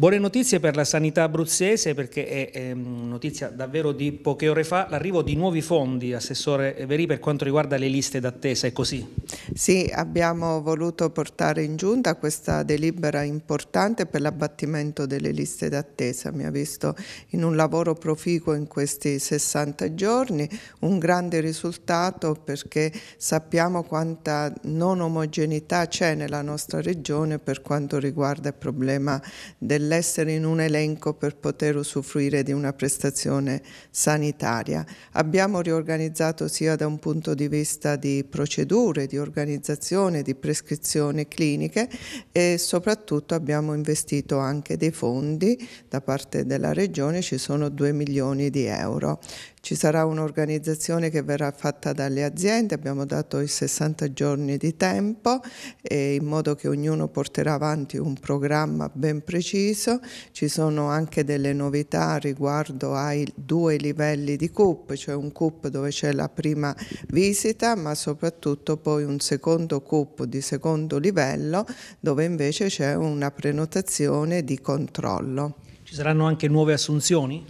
Buone notizie per la sanità abruzzese perché è, è ehm, notizia davvero di poche ore fa l'arrivo di nuovi fondi, Assessore Veri, per quanto riguarda le liste d'attesa, è così? Sì, abbiamo voluto portare in giunta questa delibera importante per l'abbattimento delle liste d'attesa. Mi ha visto in un lavoro proficuo in questi 60 giorni, un grande risultato perché sappiamo quanta non omogeneità c'è nella nostra regione per quanto riguarda il problema della dell'essere in un elenco per poter usufruire di una prestazione sanitaria. Abbiamo riorganizzato sia da un punto di vista di procedure, di organizzazione, di prescrizioni cliniche e soprattutto abbiamo investito anche dei fondi da parte della Regione, ci sono 2 milioni di euro. Ci sarà un'organizzazione che verrà fatta dalle aziende, abbiamo dato i 60 giorni di tempo in modo che ognuno porterà avanti un programma ben preciso preciso, ci sono anche delle novità riguardo ai due livelli di CUP, cioè un CUP dove c'è la prima visita ma soprattutto poi un secondo CUP di secondo livello dove invece c'è una prenotazione di controllo. Ci saranno anche nuove assunzioni?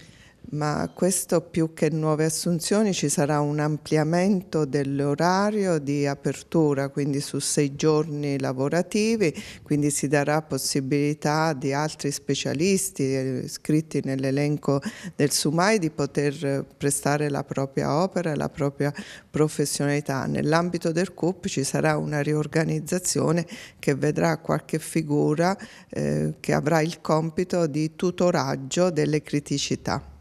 ma questo più che nuove assunzioni ci sarà un ampliamento dell'orario di apertura, quindi su sei giorni lavorativi, quindi si darà possibilità di altri specialisti eh, iscritti nell'elenco del SUMAI di poter prestare la propria opera, la propria professionalità. Nell'ambito del CUP ci sarà una riorganizzazione che vedrà qualche figura eh, che avrà il compito di tutoraggio delle criticità.